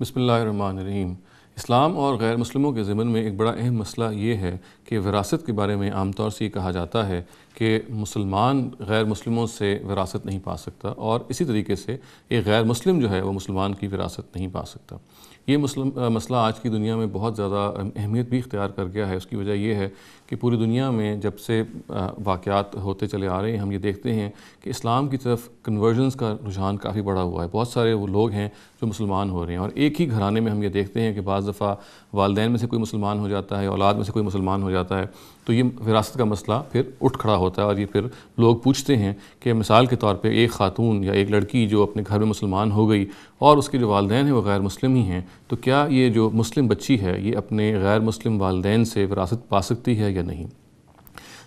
بسم اللہ الرحمن الرحیم اسلام اور غیر مسلموں کے ضمن میں ایک بڑا اہم مسئلہ یہ ہے کہ وراثت کے بارے میں عام طور سے یہ کہا جاتا ہے کہ مسلمان غیر مسلموں سے وراثت نہیں پا سکتا اور اسی طریقے سے ایک غیر مسلم جو ہے وہ مسلمان کی وراثت نہیں پا سکتا یہ مسلم مسئلہ آج کی دنیا میں بہت زیادہ اہمیت بھی اختیار کر گیا ہے اس کی وجہ یہ ہے کہ پوری دنیا میں جب سے واقعات ہوتے چلے آ رہے ہیں ہم یہ دیکھتے ہیں کہ اسلام کی طرف کنورژنس کا رجحان کافی بڑا ہوا ہے بہت سارے وہ لوگ ہیں جو مسلمان ہو رہے ہیں اور ایک ہی گھرانے میں ہم یہ دیکھتے ہیں کہ بعض دفعہ والدین میں سے کوئی مسلمان ہو جاتا ہے اولاد میں سے کوئی مسلمان ہو جاتا ہے تو یہ وراثت کا مسئلہ پھر اٹھ کھڑا ہوتا ہے اور یہ پھر لوگ پوچھتے ہیں کہ مثال کے طور پہ ایک خاتون یا ایک لڑکی جو اپنے گھر میں مسلمان ہو گئی اور اس کے جو والدین ہیں وہ غیر مسلم ہی ہیں تو کیا یہ جو مسلم بچی ہے یہ اپنے غیر مسلم والدین سے وراثت پا سکتی ہے یا نہیں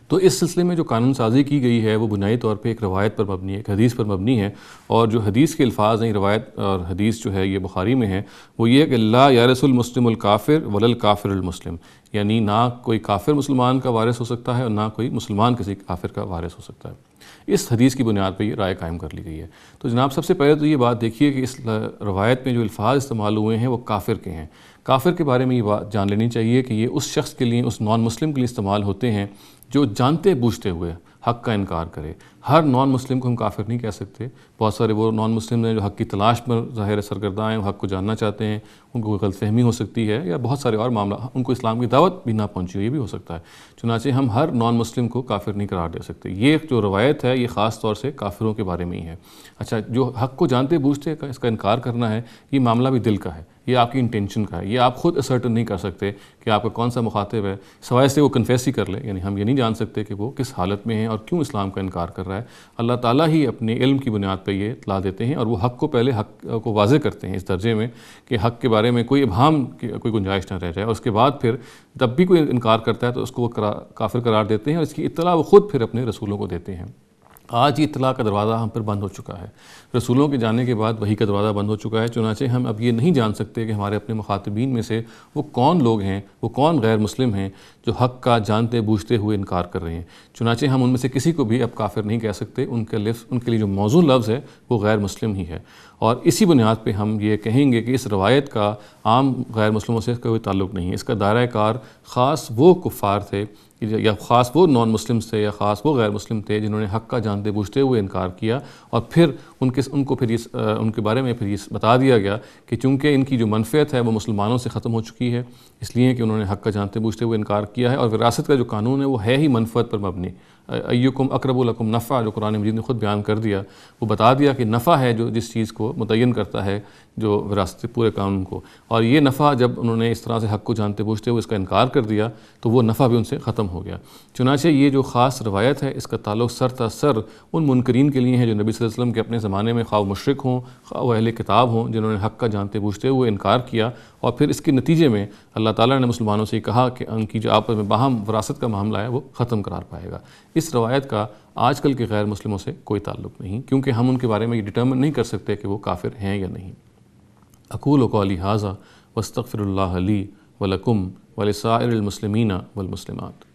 تو اس سلسلے میں جو قانون سازی کی گئی ہے وہ بنیادی طور پہ ایک روایت پر مبنی ہے ایک حدیث پر مبنی ہے اور جو حدیث کے الفاظ ہیں روایت اور حدیث جو ہے یہ بخاری میں ہے وہ یہ ہے کہ اللہ یارس المسلم القافر کافر المسلم یعنی نہ کوئی کافر مسلمان کا وارث ہو سکتا ہے اور نہ کوئی مسلمان کسی کافر کا وارث ہو سکتا ہے اس حدیث کی بنیاد پہ یہ رائے قائم کر لی گئی ہے تو جناب سب سے پہلے تو یہ بات دیکھیے کہ اس روایت میں جو الفاظ استعمال ہوئے ہیں وہ کافر کے ہیں کافر کے بارے میں یہ بات جان لینی چاہیے کہ یہ اس شخص کے لیے اس نان مسلم کے لیے استعمال ہوتے ہیں جو جانتے بوجھتے ہوئے حق کا انکار کرے ہر نان مسلم کو ہم کافر نہیں کہہ سکتے بہت سارے وہ نان مسلم ہیں جو حق کی تلاش پر ظاہر اثر کردہ ہیں وہ حق کو جاننا چاہتے ہیں ان کو غلط فہمی ہو سکتی ہے یا بہت سارے اور معاملہ ان کو اسلام کی دعوت بھی نہ پہنچی ہوئی بھی ہو سکتا ہے چنانچہ ہم ہر نان مسلم کو کافر نہیں قرار دے سکتے یہ جو روایت ہے یہ خاص طور سے کافروں کے بارے میں ہی ہے اچھا جو حق کو جانتے بوجھتے اس کا انکار کرنا ہے یہ معاملہ بھی دل کا ہے یہ آپ کی انٹینشن کا ہے یہ آپ خود اسرٹن نہیں کر سکتے کہ آپ کا کون سا مخاطب ہے سوائے سے وہ کنفیس ہی کر لے یعنی ہم یہ نہیں جان سکتے کہ وہ کس حالت میں ہیں اور کیوں اسلام کا انکار کر رہا ہے اللہ تعالیٰ ہی اپنے علم کی بنیاد پہ یہ اطلاع دیتے ہیں اور وہ حق کو پہلے حق کو واضح کرتے ہیں اس درجے میں کہ حق کے بارے میں کوئی ابہام کی کوئی گنجائش نہ رہ جائے اور اس کے بعد پھر جب بھی کوئی انکار کرتا ہے تو اس کو وہ کافر قرار دیتے ہیں اور اس کی اطلاع وہ خود پھر اپنے رسولوں کو دیتے ہیں آج یہ اطلاع کا دروازہ ہم پر بند ہو چکا ہے رسولوں کے جانے کے بعد وہی کا دروازہ بند ہو چکا ہے چنانچہ ہم اب یہ نہیں جان سکتے کہ ہمارے اپنے مخاطبین میں سے وہ کون لوگ ہیں وہ کون غیر مسلم ہیں جو حق کا جانتے بوجھتے ہوئے انکار کر رہے ہیں چنانچہ ہم ان میں سے کسی کو بھی اب کافر نہیں کہہ سکتے ان کے لفظ ان کے لیے جو موضوع لفظ ہے وہ غیر مسلم ہی ہے اور اسی بنیاد پہ ہم یہ کہیں گے کہ اس روایت کا عام غیر مسلموں سے کوئی تعلق نہیں ہے اس کا دائرہ کار خاص وہ کفار تھے یا خاص وہ نان مسلمس تھے یا خاص وہ غیر مسلم تھے جنہوں نے حق کا جانتے بوجھتے ہوئے انکار کیا اور پھر ان کے ان کو پھر یہ ان کے بارے میں پھر یہ بتا دیا گیا کہ چونکہ ان کی جو منفیت ہے وہ مسلمانوں سے ختم ہو چکی ہے اس لیے کہ انہوں نے حق کا جانتے بوجھتے ہوئے انکار کیا ہے اور وراثت کا جو قانون ہے وہ ہے ہی منفیت پر مبنی ایوکم اقرب القم نفع جو قرآن مجید نے خود بیان کر دیا وہ بتا دیا کہ نفع ہے جو جس چیز کو متعین کرتا ہے جو وراثت پورے قانون کو اور یہ نفع جب انہوں نے اس طرح سے حق کو جانتے بوجھتے ہوئے اس کا انکار کر دیا تو وہ نفع بھی ان سے ختم ہو گیا چنانچہ یہ جو خاص روایت ہے اس کا تعلق سر تا سر ان منکرین کے لیے ہیں جو نبی صلی اللہ علیہ وسلم کے اپنے زمانے میں خواہ مشرق ہوں خواہ اہل کتاب ہوں جنہوں نے حق کا جانتے بوجھتے ہوئے انکار کیا اور پھر اس کے نتیجے میں اللہ تعالیٰ نے مسلمانوں سے کہا کہ ان کی جو آپس میں باہم وراثت کا معاملہ ہے وہ ختم قرار پائے گا اس روایت کا آج کل کے غیر مسلموں سے کوئی تعلق نہیں کیونکہ ہم ان کے بارے میں یہ ڈٹرمن نہیں کر سکتے کہ وہ کافر ہیں یا نہیں اقول و قولی حاضہ وسطر اللہ علی ولکم ولسائر المسلمینہ والمسلمات المسلمات